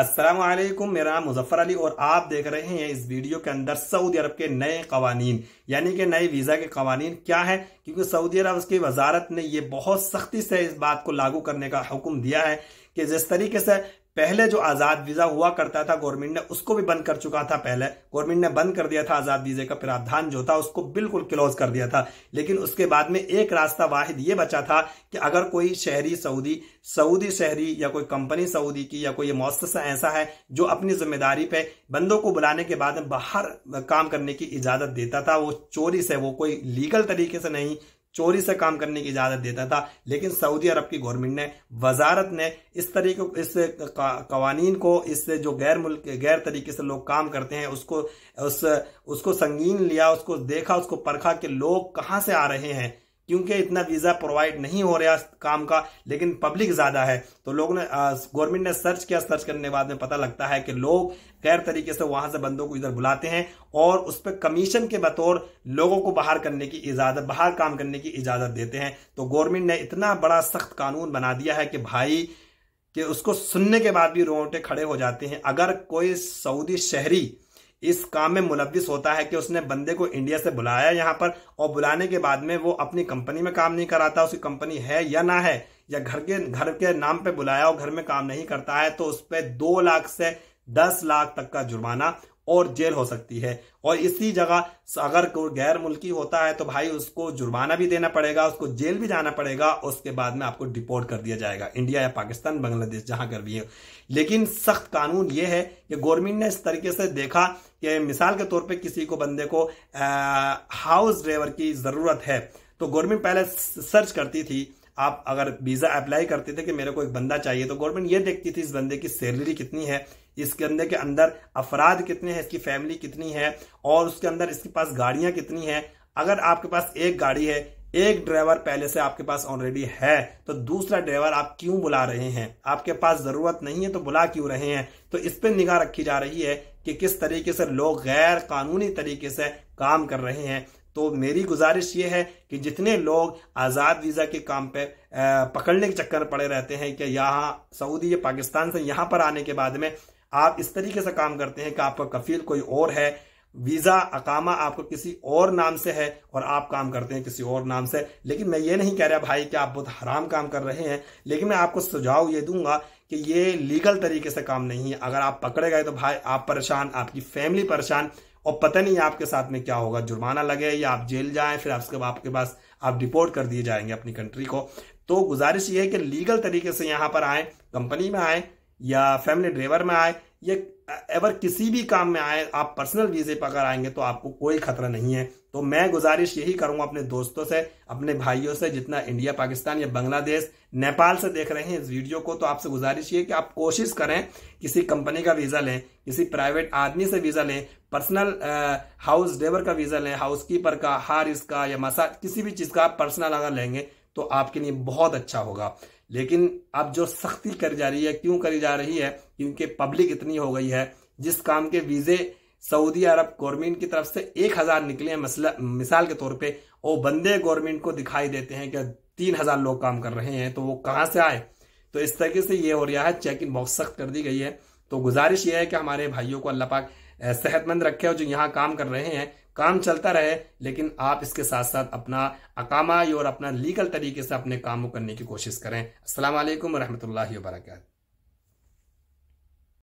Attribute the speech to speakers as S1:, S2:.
S1: असलम मेरा नाम मुजफ्फर अली और आप देख रहे हैं इस वीडियो के अंदर सऊदी अरब के नए कवानीन यानी कि नए वीज़ा के कवानीन क्या है क्योंकि सऊदी अरब उसकी वजारत ने ये बहुत सख्ती से इस बात को लागू करने का हुक्म दिया है कि जिस तरीके से पहले जो आजाद वीजा हुआ करता था गवर्नमेंट ने उसको भी बंद कर चुका था पहले गवर्नमेंट ने बंद कर दिया था आजाद वीजे का प्रावधान जो था उसको बिल्कुल क्लोज कर दिया था लेकिन उसके बाद में एक रास्ता वाहिद ये बचा था कि अगर कोई शहरी सऊदी सऊदी शहरी या कोई कंपनी सऊदी की या कोई मौसा ऐसा है जो अपनी जिम्मेदारी पे बंदों को बुलाने के बाद बाहर काम करने की इजाजत देता था वो चोरी से वो कोई लीगल तरीके से नहीं चोरी से काम करने की इजाजत देता था लेकिन सऊदी अरब की गवर्नमेंट ने वजारत ने इस तरीके इस कवानीन को इस जो गैर मुल्क गैर तरीके से लोग काम करते हैं उसको उस उसको संगीन लिया उसको देखा उसको परखा कि लोग कहाँ से आ रहे हैं क्योंकि इतना वीज़ा प्रोवाइड नहीं हो रहा काम का लेकिन पब्लिक ज़्यादा है तो लोग ने गवर्नमेंट ने सर्च किया सर्च करने के बाद में पता लगता है कि लोग गैर तरीके से वहां से बंदों को इधर बुलाते हैं और उस पर कमीशन के बतौर लोगों को बाहर करने की इजाज़त बाहर काम करने की इजाज़त देते हैं तो गवर्नमेंट ने इतना बड़ा सख्त कानून बना दिया है कि भाई कि उसको सुनने के बाद भी रोंगटे खड़े हो जाते हैं अगर कोई सऊदी शहरी इस काम में मुलविस होता है कि उसने बंदे को इंडिया से बुलाया यहाँ पर और बुलाने के बाद में वो अपनी कंपनी में काम नहीं कराता उसकी कंपनी है या ना है या घर के घर के नाम पे बुलाया और घर में काम नहीं करता है तो उस पर दो लाख से दस लाख तक का जुर्माना और जेल हो सकती है और इसी जगह अगर कोई गैर मुल्की होता है तो भाई उसको जुर्माना भी देना पड़ेगा उसको जेल भी जाना पड़ेगा उसके बाद में आपको डिपोर्ट कर दिया जाएगा इंडिया या पाकिस्तान बांग्लादेश जहां कर भी है लेकिन सख्त कानून ये है कि गवर्नमेंट ने इस तरीके से देखा कि मिसाल के तौर पे किसी को बंदे को हाउस ड्राइवर की ज़रूरत है तो गवर्नमेंट पहले सर्च करती थी आप अगर वीज़ा अप्लाई करते थे कि मेरे को एक बंदा चाहिए तो गवर्नमेंट ये देखती थी इस बंदे की सैलरी कितनी है इस बंदे के अंदर अफराद कितने हैं इसकी फैमिली कितनी है और उसके अंदर इसके पास गाड़ियां कितनी है अगर आपके पास एक गाड़ी है एक ड्राइवर पहले से आपके पास ऑलरेडी है तो दूसरा ड्राइवर आप क्यों बुला रहे हैं आपके पास जरूरत नहीं है तो बुला क्यों रहे हैं तो इस पर निगाह रखी जा रही है कि किस तरीके से लोग गैर कानूनी तरीके से काम कर रहे हैं तो मेरी गुजारिश ये है कि जितने लोग आज़ाद वीज़ा के काम पे पकड़ने के चक्कर पड़े रहते हैं कि यहाँ सऊदी या पाकिस्तान से यहाँ पर आने के बाद में आप इस तरीके से काम करते हैं कि आपका कफील कोई और है वीजा अकामा आपको किसी और नाम से है और आप काम करते हैं किसी और नाम से लेकिन मैं ये नहीं कह रहा भाई कि आप बहुत हराम काम कर रहे हैं लेकिन मैं आपको सुझाव ये दूंगा कि ये लीगल तरीके से काम नहीं है अगर आप पकड़े गए तो भाई आप परेशान आपकी फैमिली परेशान और पता नहीं आपके साथ में क्या होगा जुर्माना लगे या आप जेल जाए फिर आपके आपके पास आप डिपोर्ट कर दिए जाएंगे अपनी कंट्री को तो गुजारिश ये है कि लीगल तरीके से यहां पर आए कंपनी में आए या फैमिली ड्राइवर में आए ये अगर किसी भी काम में आए आप पर्सनल वीज़े पर अगर आएंगे तो आपको कोई खतरा नहीं है तो मैं गुजारिश यही करूंगा अपने दोस्तों से अपने भाइयों से जितना इंडिया पाकिस्तान या बांग्लादेश नेपाल से देख रहे हैं इस वीडियो को तो आपसे गुजारिश ये कि आप कोशिश करें किसी कंपनी का वीज़ा लें किसी प्राइवेट आदमी से वीज़ा लें पर्सनल हाउस ड्राइवर का वीज़ा लें हाउस कीपर का हारिस का या मसाज किसी भी चीज़ का आप पर्सनल अगर लेंगे तो आपके लिए बहुत अच्छा होगा लेकिन अब जो सख्ती करी जा रही है क्यों करी जा रही है क्योंकि पब्लिक इतनी हो गई है जिस काम के वीजे सऊदी अरब गवर्नमेंट की तरफ से एक हजार निकले हैं मसला मिसाल के तौर पे वो बंदे गवर्नमेंट को दिखाई देते हैं कि तीन हजार लोग काम कर रहे हैं तो वो कहाँ से आए तो इस तरीके से ये हो रहा है चेक इन बहुत सख्त कर दी गई है तो गुजारिश ये है कि हमारे भाइयों को अल्लाह पाक सेहतमंद रखे और जो यहाँ काम कर रहे हैं काम चलता रहे लेकिन आप इसके साथ साथ अपना अकामा और अपना लीगल तरीके से अपने काम को करने की कोशिश करें असल वरहमल वर्का